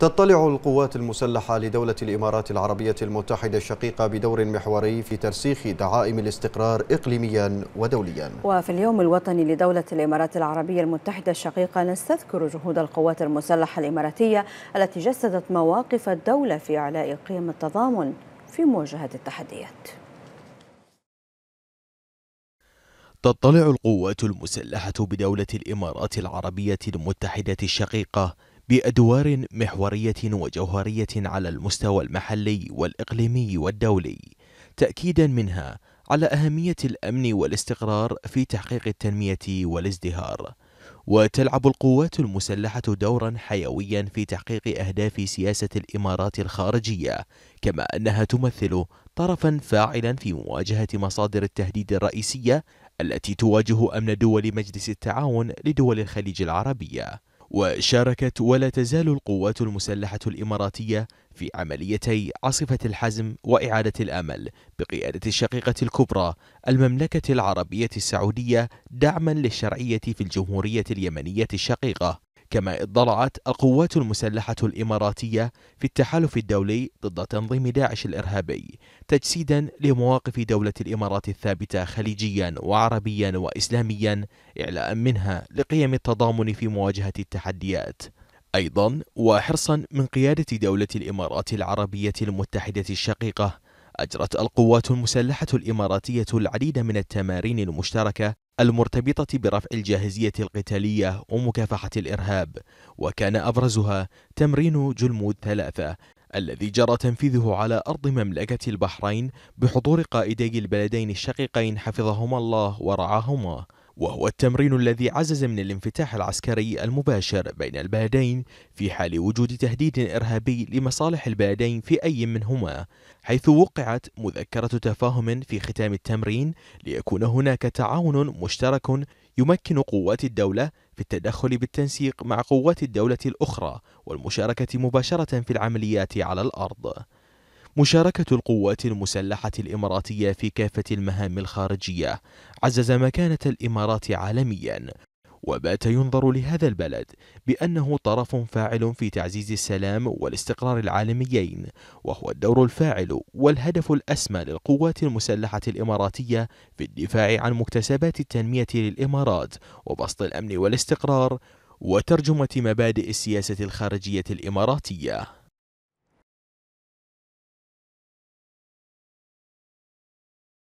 تطلع القوات المسلحة لدولة الإمارات العربية المتحدة الشقيقة بدور محوري في ترسيخ دعائم الاستقرار إقليميا ودوليا وفي اليوم الوطني لدولة الإمارات العربية المتحدة الشقيقة نستذكر جهود القوات المسلحة الإماراتية التي جسدت مواقف الدولة في إعلاء قيم التضامن في مواجهة التحديات تطلع القوات المسلحة بدولة الإمارات العربية المتحدة الشقيقة بأدوار محورية وجوهرية على المستوى المحلي والإقليمي والدولي تأكيدا منها على أهمية الأمن والاستقرار في تحقيق التنمية والازدهار وتلعب القوات المسلحة دورا حيويا في تحقيق أهداف سياسة الإمارات الخارجية كما أنها تمثل طرفا فاعلا في مواجهة مصادر التهديد الرئيسية التي تواجه أمن دول مجلس التعاون لدول الخليج العربية وشاركت ولا تزال القوات المسلحة الإماراتية في عمليتي عاصفة الحزم وإعادة الأمل بقيادة الشقيقة الكبرى المملكة العربية السعودية دعما للشرعية في الجمهورية اليمنية الشقيقة كما اضطلعت القوات المسلحة الإماراتية في التحالف الدولي ضد تنظيم داعش الإرهابي تجسيدا لمواقف دولة الإمارات الثابتة خليجيا وعربيا وإسلاميا إعلاء منها لقيم التضامن في مواجهة التحديات أيضا وحرصا من قيادة دولة الإمارات العربية المتحدة الشقيقة أجرت القوات المسلحة الإماراتية العديد من التمارين المشتركة المرتبطة برفع الجاهزية القتالية ومكافحة الإرهاب وكان أبرزها تمرين جلمود ثلاثة الذي جرى تنفيذه على أرض مملكة البحرين بحضور قائدي البلدين الشقيقين حفظهما الله ورعاهما وهو التمرين الذي عزز من الانفتاح العسكري المباشر بين البلدين في حال وجود تهديد إرهابي لمصالح البلدين في أي منهما حيث وقعت مذكرة تفاهم في ختام التمرين ليكون هناك تعاون مشترك يمكن قوات الدولة في التدخل بالتنسيق مع قوات الدولة الأخرى والمشاركة مباشرة في العمليات على الأرض مشاركة القوات المسلحة الإماراتية في كافة المهام الخارجية عزز مكانة الإمارات عالميا وبات ينظر لهذا البلد بأنه طرف فاعل في تعزيز السلام والاستقرار العالميين وهو الدور الفاعل والهدف الأسمى للقوات المسلحة الإماراتية في الدفاع عن مكتسبات التنمية للإمارات وبسط الأمن والاستقرار وترجمة مبادئ السياسة الخارجية الإماراتية